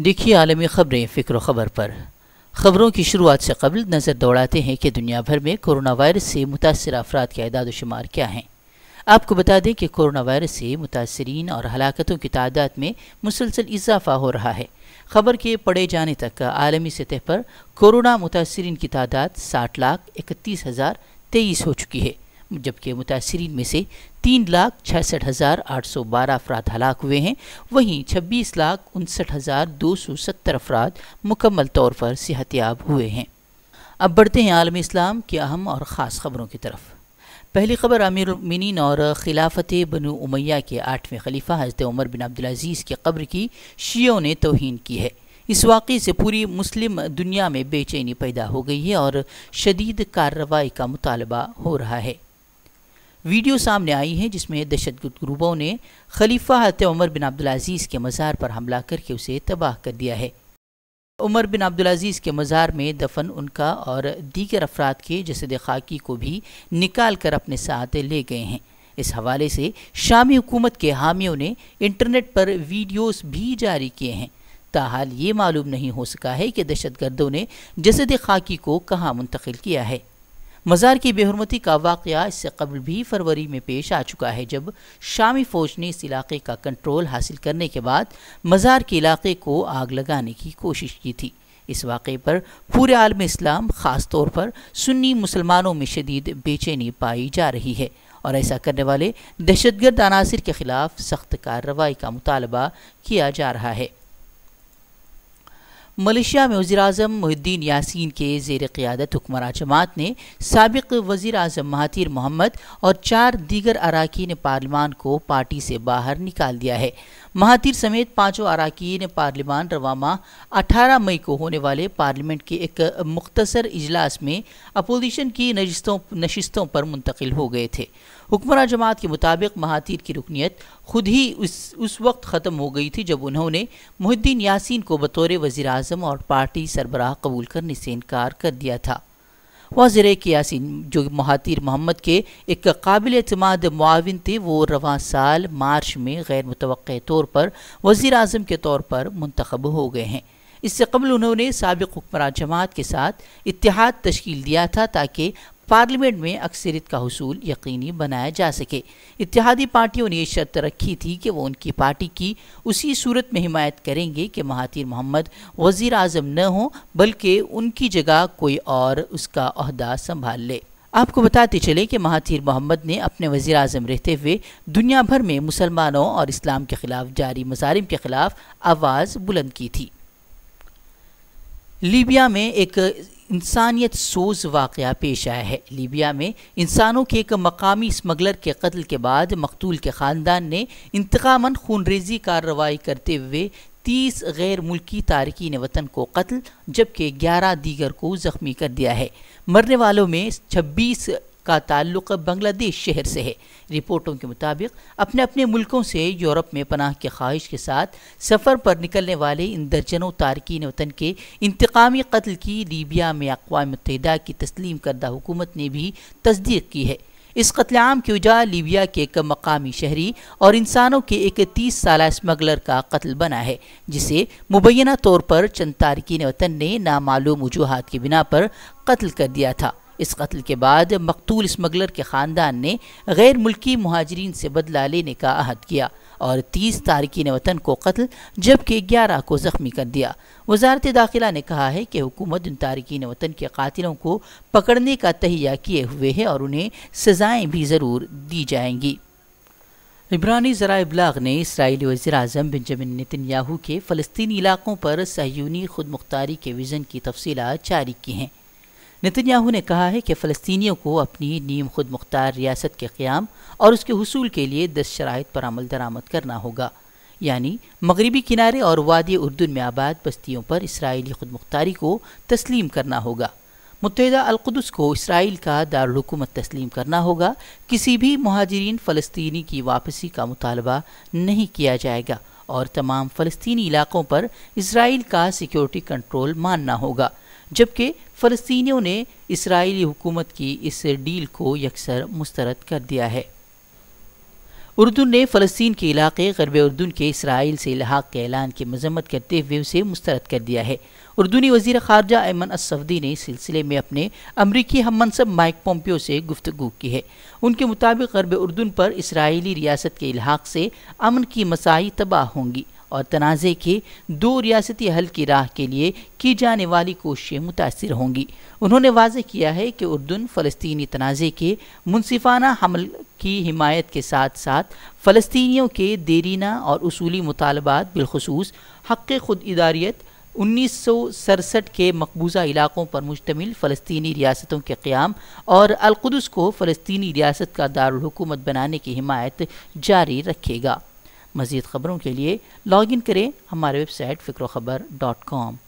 देखिए आलमी ख़बरें फ़िक्र ख़बर पर खबरों की शुरुआत से कबल नज़र दौड़ाते हैं कि दुनिया भर में कोरोना वायरस से मुतासर अफराद के अदाद शुमार क्या हैं आपको बता दें कि कोरोना वायरस से मुतासरीन और हलाकतों की तादाद में मुसलसल इजाफा हो रहा है खबर के पड़े जाने तक आलमी सतह पर कोरोना मुतासरीन की तादाद साठ लाख इकतीस हज़ार तेईस हो चुकी है जबकि मुतासरीन में से तीन लाख छियासठ हज़ार आठ सौ बारह अफराद हलाक हुए हैं वहीं छब्बीस लाख उनसठ हज़ार दो सौ सत्तर अफराद मुकम्मल तौर पर सेहतियाब हुए हैं अब बढ़ते हैं आलम इस्लाम की अहम और ख़ास ख़बरों की तरफ पहली खबर आमिर आमिरमिन और खिलाफत बनु उमैया के आठवें खलीफा हजरत उमर बिन अब्दुल अजीज़ की कब्र की शियों ने तोहन की है इस वाक़े से पूरी मुस्लिम दुनिया में बेचैनी पैदा हो गई है और शदीद कार्रवाई का मुतालबा हो रहा है वीडियो सामने आई है जिसमें दहशत ग्रुपों ने खलीफा हत उमर बिन अजीज़ के मज़ार पर हमला करके उसे तबाह कर दिया है उमर बिन अजीज़ के मज़ार में दफन उनका और दीगर अफराद के जसद खाकी को भी निकाल कर अपने साथ ले गए हैं इस हवाले से शामी हुकूमत के हामियों ने इंटरनेट पर वीडियोस भी जारी किए हैं ताहाल ये मालूम नहीं हो सका है कि दहशत गर्दों ने जसद खाकी को कहाँ मुंतकिल किया है मज़ार की बेहरमती का वाक़ इससे कबल भी फरवरी में पेश आ चुका है जब शामी फ़ौज ने इस इलाके का कंट्रोल हासिल करने के बाद मज़ार के इलाके को आग लगाने की कोशिश की थी इस वाक़े पर पूरे आलम इस्लाम ख़ास तौर पर सुन्नी मुसलमानों में शदीद बेचैनी पाई जा रही है और ऐसा करने वाले दहशतगर्द अनासर के ख़िलाफ़ सख्त कार्रवाई का मुतालबा किया जा रहा है मलेशिया में वजी अजम मुहिद्दीन यासिन के जेर क़्यादत हुक्मरान जमात ने सबक वज़ी अजम महातिर मोहम्मद और चार दीगर अरकान पार्लिमान को पार्टी से बाहर निकाल दिया है महातिर समेत पाँचों अरकान पार्लिमान रवाना अठारह मई को होने वाले पार्लियामेंट के एक मुख्तर इजलास में अपोजिशन की नशस्तों पर मुंतकिल हो गए थे हुक्मरान जमात के मुताबिक महातिर की रुकनीत खुद ही उस उस वक्त ख़त्म हो गई थी जब उन्होंने मुहद्दीन यासिन को बतौर वज़ी अजम और पार्टी सरबराह कबूल करने से इनकार कर दिया था वजर के यासिन जो महातिर मोहम्मद के एक काबिल अतमाद मुआवन थे वो रवा साल मार्च में गैर मुतव तौर पर वज़ी अजम के तौर पर मंतखब हो गए हैं इससे कबल उन्होंने सबक हुक्मरान जमात के साथ इतिहाद तश्ील दिया था ताकि पार्लियामेंट में अक्सरियत का हसूल यकीनी बनाया जा सके इतिहादी पार्टियों ने यह शर्त रखी थी कि वो उनकी पार्टी की उसी सूरत में हिमायत करेंगे कि महातिर मोहम्मद वज़ी अजम न हों बल्कि उनकी जगह कोई और उसका अहदा संभाल ले आपको बताते चले कि महातिर मोहम्मद ने अपने वज़ी अजम रहते हुए दुनिया भर में मुसलमानों और इस्लाम के ख़िलाफ़ जारी मजारिम के ख़िलाफ़ आवाज़ बुलंद की थी लीबिया में एक इंसानियत सोज वाक़ पेश आया है लीबिया में इंसानों के एक मकामी स्मगलर के कत्ल के बाद मकतूल के ख़ानदान ने इंतकामन खूनरेजी कार्रवाई करते हुए तीस गैर मुल्की तारकिन वतन को कत्ल जबकि ग्यारह दीगर को ज़ख्मी कर दिया है मरने वालों में छब्बीस का ताल्लुक बांग्लादेश शहर से है रिपोर्टों के मुताबिक अपने अपने मुल्कों से यूरोप में पनाह की ख्वाहिश के साथ सफ़र पर निकलने वाले इन दर्जनों तारकिन वतन के इंतकामी कत्ल की लीबिया में अकवा मुतहदा की तस्लीम करदा हुकूमत ने भी तस्दीक की है इस कत्लेआम की वजह लीबिया के एक मकामी शहरी और इंसानों के एक तीस साल स्मगलर का कत्ल बना है जिसे मुबैना तौर पर चंद तारकिन वतन ने नामालूम वजूहत की बिना पर कत्ल कर दिया था इस कत्ल के बाद मकतूल स्मगलर के ख़ानदान ने गैर मुल्की महाजरीन से बदला लेने का अहद किया और तीस तारकिन वतन को कत्ल जबकि ग्यारह को ज़ख्मी कर दिया वजारत दाखिला ने कहा है कि हुकूमत उन तारकिन वतन के कातिलों को पकड़ने का तहिया किए हुए है और उन्हें सज़ाएँ भी ज़रूर दी जाएंगी इबरानी ज़रा इबलाग ने इसराइली वजी अजम नितिन याहू के फ़लस्तनी इलाकों पर सहयूनी खुद मुख्तारी के विज़न की तफसीत जारी की हैं नितिनयाहू ने कहा है कि फ़लस्तियों को अपनी नीम खुद मुख्तार रियासत के क़्याम और उसके हसूल के लिए दस शराइ पर अमल दरामद करना होगा यानी मगरबी किनारे और वादी उर्दन में आबाद बस्तियों पर इसराइली खुद मुख्तारी को तस्लीम करना होगा मुतहदा अलकुदस को इसराइल का दारकूमत तस्लीम करना होगा किसी भी महाजरीन फ़लस्तनी की वापसी का मुतालबा नहीं किया जाएगा और तमाम फ़लस्तनी इलाक़ों पर इसराइल का सिक्योरिटी कंट्रोल मानना होगा जबकि फ़लस्तियों ने इसराइली हुकूमत की इस डील को यकसर मुस्तरद कर दिया है उर्दन ने फ़लस्तीन के इलाके गरब उर्दन के इसराइल से लहाक के ऐलान की मजम्मत करते हुए उसे मुस्तरद कर दिया है उर्दनी वजीर खारजा एमन असफदी ने इस सिलसिले में अपने अमरीकी हम मनसब माइक पोम्पियो से गुफ्तु की है उनके मुताबिक गरब उर्दन पर इसराइली रियासत के इलाक से अमन की मसाई तबाह होंगी और तनाज़े के दो रियासती हल की राह के लिए की जाने वाली कोशिशें मुतासर होंगी उन्होंने वाज किया है कि उर्दन फ़लस्तनी तनाज़े के मुनसिफाना हमल की हिमायत के साथ साथ फ़लस्तियों के देरीना और असूली मुतालबात बिलखसूस हक़ खुद इदारीत उन्नीस सौ सड़सठ के मकबूजा इलाकों पर मुश्तमिल फ़लस्तनी रियासतों के क़्याम और अलकुदस को फ़लस्तनी रियासत का दारकूमत बनाने की हिमायत जारी रखेगा मज़ीद ख़बरों के लिए लॉग इन करें हमारे वेबसाइट फ़िक्र ख़बर डॉट कॉम